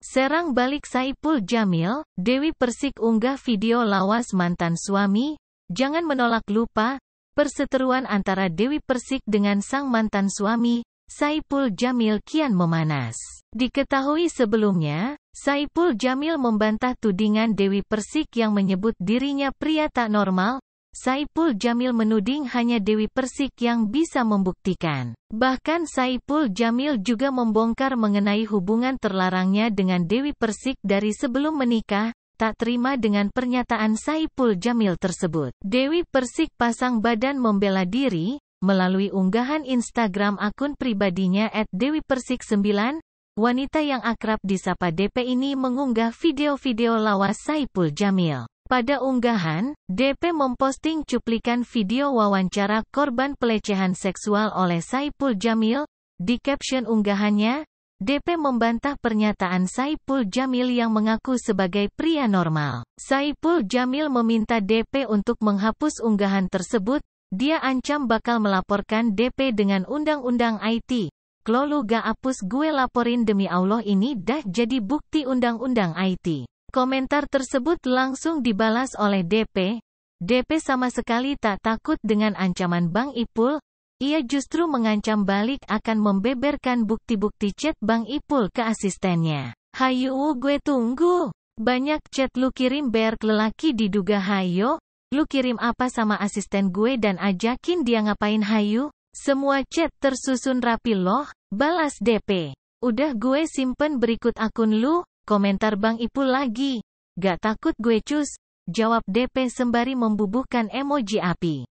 Serang balik Saipul Jamil, Dewi Persik unggah video lawas mantan suami, jangan menolak lupa, perseteruan antara Dewi Persik dengan sang mantan suami, Saipul Jamil kian memanas. Diketahui sebelumnya, Saipul Jamil membantah tudingan Dewi Persik yang menyebut dirinya pria tak normal, Saipul Jamil menuding hanya Dewi Persik yang bisa membuktikan. Bahkan Saipul Jamil juga membongkar mengenai hubungan terlarangnya dengan Dewi Persik dari sebelum menikah, tak terima dengan pernyataan Saipul Jamil tersebut. Dewi Persik pasang badan membela diri, melalui unggahan Instagram akun pribadinya at Dewi Persik 9, wanita yang akrab disapa DP ini mengunggah video-video lawas Saipul Jamil. Pada unggahan, DP memposting cuplikan video wawancara korban pelecehan seksual oleh Saipul Jamil. Di caption unggahannya, DP membantah pernyataan Saipul Jamil yang mengaku sebagai pria normal. Saipul Jamil meminta DP untuk menghapus unggahan tersebut. Dia ancam bakal melaporkan DP dengan undang-undang IT. lu gak hapus gue laporin demi Allah ini dah jadi bukti undang-undang IT. Komentar tersebut langsung dibalas oleh DP. DP sama sekali tak takut dengan ancaman Bang Ipul. Ia justru mengancam balik akan membeberkan bukti-bukti chat Bang Ipul ke asistennya. Hayu gue tunggu. Banyak chat lu kirim berk lelaki diduga hayo. Lu kirim apa sama asisten gue dan ajakin dia ngapain hayu? Semua chat tersusun rapi loh, balas DP. Udah gue simpen berikut akun lu, Komentar Bang Ipul lagi. Gak takut gue cus, jawab DP sembari membubuhkan emoji api.